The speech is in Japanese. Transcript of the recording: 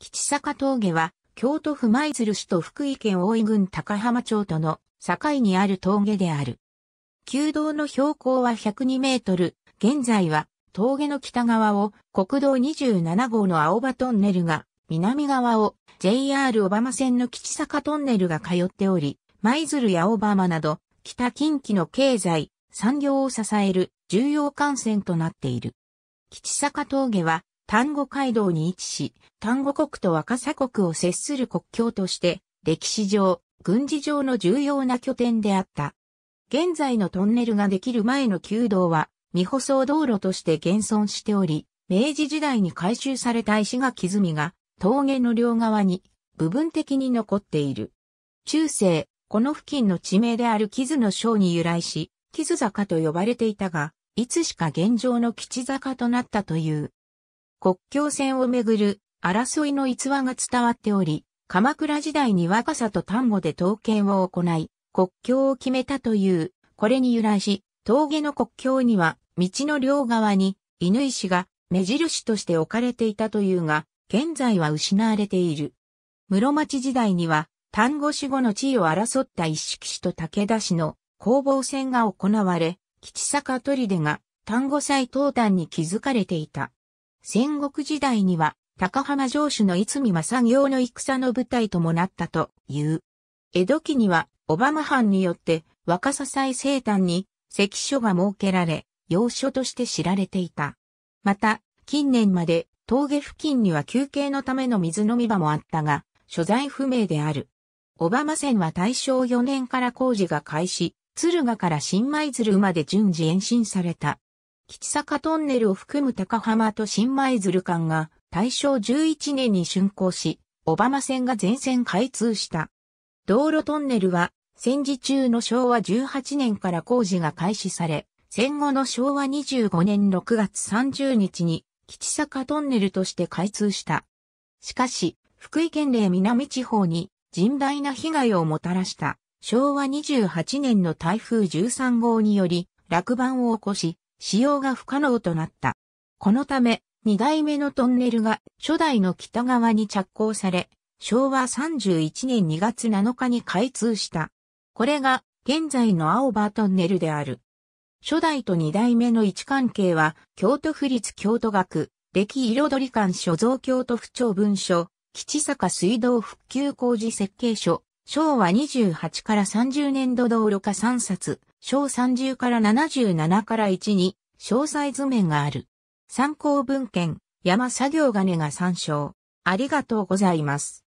吉坂峠は、京都府舞鶴市と福井県大井郡高浜町との境にある峠である。旧道の標高は102メートル、現在は峠の北側を国道27号の青葉トンネルが、南側を JR 小浜線の吉坂トンネルが通っており、舞鶴や小浜など北近畿の経済、産業を支える重要幹線となっている。吉坂峠は丹後街道に位置し、丹後国と若狭国を接する国境として、歴史上、軍事上の重要な拠点であった。現在のトンネルができる前の旧道は、未舗装道路として現存しており、明治時代に改修された石垣積みが、峠の両側に、部分的に残っている。中世、この付近の地名である木津の章に由来し、木津坂と呼ばれていたが、いつしか現状の基地坂となったという。国境線をめぐる争いの逸話が伝わっており、鎌倉時代に若さと丹後で刀剣を行い、国境を決めたという、これに由来し、峠の国境には、道の両側に、犬石が目印として置かれていたというが、現在は失われている。室町時代には、丹後守護の地位を争った一色氏と武田氏の攻防戦が行われ、吉坂砦が丹後祭東端に築かれていた。戦国時代には、高浜城主の逸見は正行の戦の舞台ともなったという。江戸期には、小浜藩によって、若狭祭生誕に、関所が設けられ、要所として知られていた。また、近年まで、峠付近には休憩のための水飲み場もあったが、所在不明である。小浜線は大正4年から工事が開始、敦賀から新舞鶴まで順次延伸された。吉坂トンネルを含む高浜と新舞鶴間が大正11年に竣工し、小浜線が全線開通した。道路トンネルは戦時中の昭和18年から工事が開始され、戦後の昭和25年6月30日に吉坂トンネルとして開通した。しかし、福井県令南地方に甚大な被害をもたらした昭和28年の台風13号により落盤を起こし、使用が不可能となった。このため、二代目のトンネルが初代の北側に着工され、昭和31年2月7日に開通した。これが現在の青葉トンネルである。初代と二代目の位置関係は、京都府立京都学、歴彩館所蔵京都府庁文書、吉坂水道復旧工事設計書、昭和28から30年度道路化3冊、小30から77から1に詳細図面がある。参考文献、山作業金が参照。ありがとうございます。